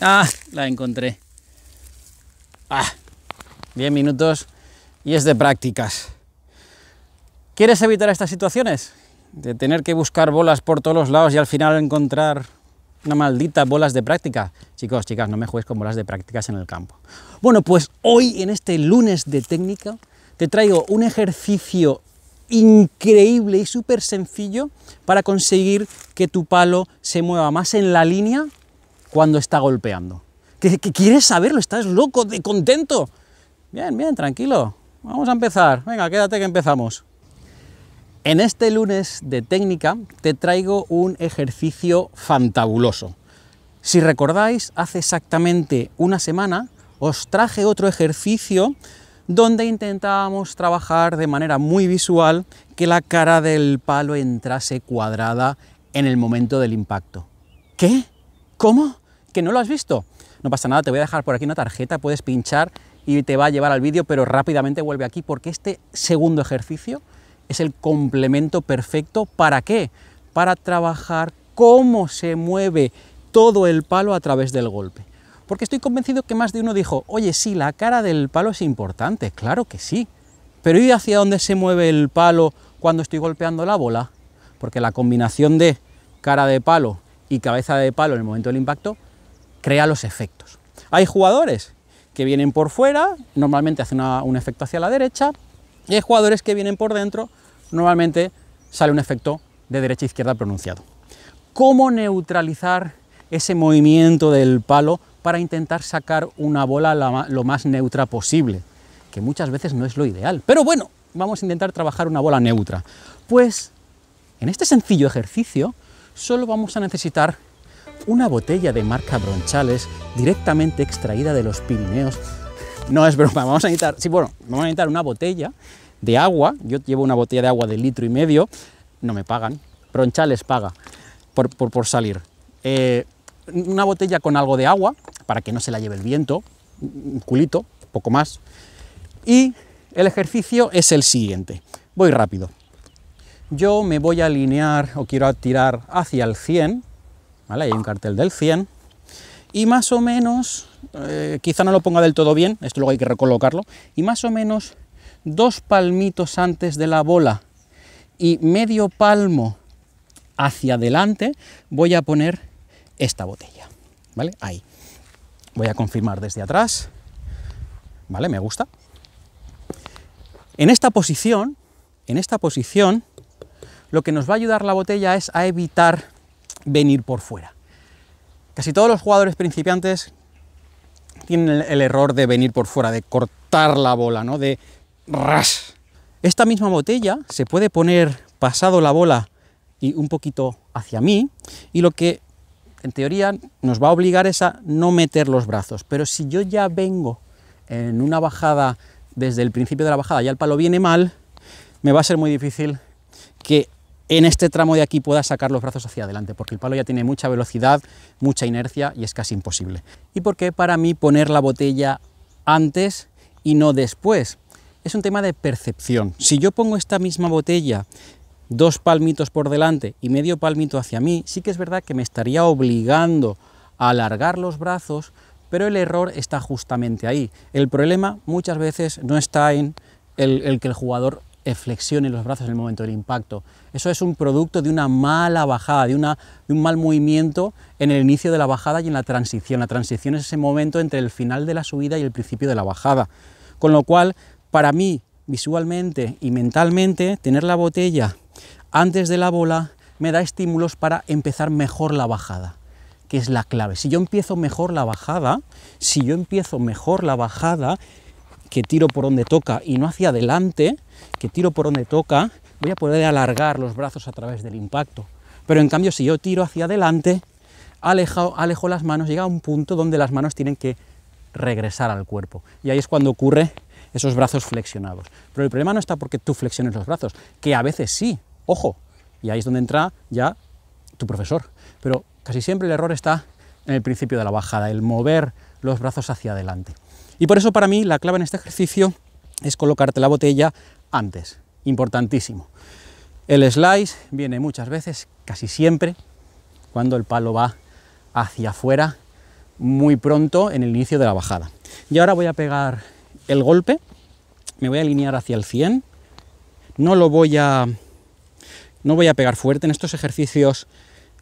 Ah, la encontré. Ah, 10 minutos y es de prácticas. ¿Quieres evitar estas situaciones? De tener que buscar bolas por todos los lados y al final encontrar una maldita bolas de práctica. Chicos, chicas, no me juegues con bolas de prácticas en el campo. Bueno, pues hoy, en este lunes de técnica, te traigo un ejercicio increíble y súper sencillo para conseguir que tu palo se mueva más en la línea cuando está golpeando. ¿Qué quieres saberlo? ¿Estás loco de contento? Bien, bien, tranquilo. Vamos a empezar. Venga, quédate que empezamos. En este lunes de técnica te traigo un ejercicio fantabuloso. Si recordáis, hace exactamente una semana os traje otro ejercicio donde intentábamos trabajar de manera muy visual que la cara del palo entrase cuadrada en el momento del impacto. ¿Qué? ¿Cómo? que no lo has visto. No pasa nada, te voy a dejar por aquí una tarjeta, puedes pinchar y te va a llevar al vídeo, pero rápidamente vuelve aquí porque este segundo ejercicio es el complemento perfecto. ¿Para qué? Para trabajar cómo se mueve todo el palo a través del golpe. Porque estoy convencido que más de uno dijo, oye, sí, la cara del palo es importante, claro que sí, pero ¿y hacia dónde se mueve el palo cuando estoy golpeando la bola? Porque la combinación de cara de palo y cabeza de palo en el momento del impacto crea los efectos. Hay jugadores que vienen por fuera, normalmente hace un efecto hacia la derecha, y hay jugadores que vienen por dentro, normalmente sale un efecto de derecha a izquierda pronunciado. ¿Cómo neutralizar ese movimiento del palo para intentar sacar una bola lo más neutra posible? Que muchas veces no es lo ideal. Pero bueno, vamos a intentar trabajar una bola neutra. Pues en este sencillo ejercicio solo vamos a necesitar una botella de marca Bronchales directamente extraída de los Pirineos. No es broma, vamos a necesitar, sí, bueno, vamos a necesitar una botella de agua. Yo llevo una botella de agua de litro y medio, no me pagan, Bronchales paga por, salir. Eh, una botella con algo de agua para que no se la lleve el viento, un culito, poco más. Y el ejercicio es el siguiente. Voy rápido. Yo me voy a alinear o quiero tirar hacia el 100 ¿vale? Hay un cartel del 100 y más o menos, eh, quizá no lo ponga del todo bien, esto luego hay que recolocarlo, y más o menos dos palmitos antes de la bola y medio palmo hacia adelante voy a poner esta botella, ¿vale? Ahí. Voy a confirmar desde atrás, ¿vale? Me gusta. En esta posición, en esta posición, lo que nos va a ayudar la botella es a evitar venir por fuera. Casi todos los jugadores principiantes tienen el, error de venir por fuera, de cortar la bola, ¿no? De ras. Esta misma botella se puede poner pasado la bola y un poquito hacia mí y lo que en teoría nos va a obligar es a no meter los brazos, pero si yo ya vengo en una bajada desde el principio de la bajada ya el palo viene mal, me va a ser muy difícil que en este tramo de aquí pueda sacar los brazos hacia adelante, porque el palo ya tiene mucha velocidad, mucha inercia y es casi imposible. ¿Y por qué para mí poner la botella antes y no después? Es un tema de percepción. Si yo pongo esta misma botella dos palmitos por delante y medio palmito hacia mí, sí que es verdad que me estaría obligando a alargar los brazos, pero el error está justamente ahí. El problema muchas veces no está en el, el que el jugador flexión en los brazos en el momento del impacto. Eso es un producto de una mala bajada, de, una, de un mal movimiento en el inicio de la bajada y en la transición. La transición es ese momento entre el final de la subida y el principio de la bajada. Con lo cual, para mí, visualmente y mentalmente, tener la botella antes de la bola me da estímulos para empezar mejor la bajada, que es la clave. Si yo empiezo mejor la bajada, si yo empiezo mejor la bajada, que tiro por donde toca y no hacia adelante, que tiro por donde toca, voy a poder alargar los brazos a través del impacto. Pero en cambio, si yo tiro hacia adelante, alejo, las manos, llega a un punto donde las manos tienen que regresar al cuerpo. Y ahí es cuando ocurre esos brazos flexionados. Pero el problema no está porque tú flexiones los brazos, que a veces sí, ojo, y ahí es donde entra ya tu profesor. Pero casi siempre el error está en el principio de la bajada, el mover los brazos hacia adelante. Y por eso para mí la clave en este ejercicio es colocarte la botella antes, importantísimo. El slice viene muchas veces, casi siempre, cuando el palo va hacia afuera muy pronto en el inicio de la bajada. Y ahora voy a pegar el golpe, me voy a alinear hacia el 100, no lo voy a, no voy a pegar fuerte en estos ejercicios,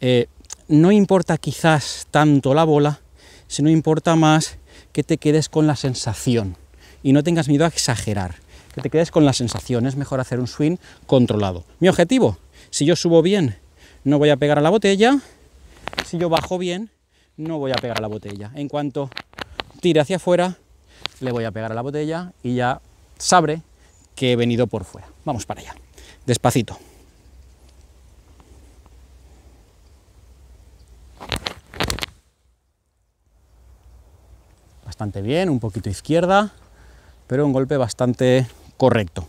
eh, no importa quizás tanto la bola, si no importa más que te quedes con la sensación y no tengas miedo a exagerar, que te quedes con la sensación. Es mejor hacer un swing controlado. Mi objetivo, si yo subo bien, no voy a pegar a la botella. Si yo bajo bien, no voy a pegar a la botella. En cuanto tire hacia afuera, le voy a pegar a la botella y ya sabré que he venido por fuera. Vamos para allá. Despacito. bastante bien, un poquito izquierda, pero un golpe bastante correcto.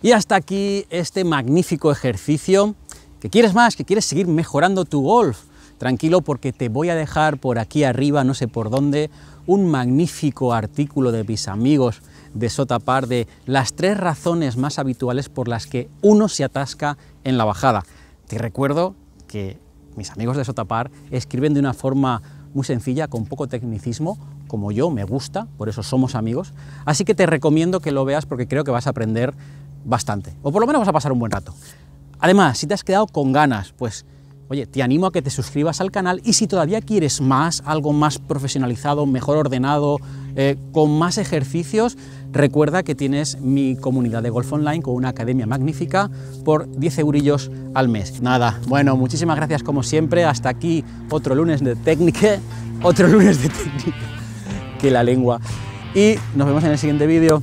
Y hasta aquí este magnífico ejercicio. ¿Que quieres más? ¿Que quieres seguir mejorando tu golf? Tranquilo porque te voy a dejar por aquí arriba, no sé por dónde, un magnífico artículo de mis amigos de Sotapar de las tres razones más habituales por las que uno se atasca en la bajada. Te recuerdo que mis amigos de Sotapar escriben de una forma muy sencilla, con poco tecnicismo, como yo, me gusta, por eso somos amigos. Así que te recomiendo que lo veas porque creo que vas a aprender bastante, o por lo menos vas a pasar un buen rato. Además, si te has quedado con ganas, pues oye, te animo a que te suscribas al canal y si todavía quieres más, algo más profesionalizado, mejor ordenado, eh, con más ejercicios, recuerda que tienes mi comunidad de golf online con una academia magnífica por 10 euros al mes. Nada, bueno, muchísimas gracias como siempre, hasta aquí otro lunes de técnica, otro lunes de técnica que la lengua. Y nos vemos en el siguiente vídeo.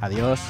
Adiós.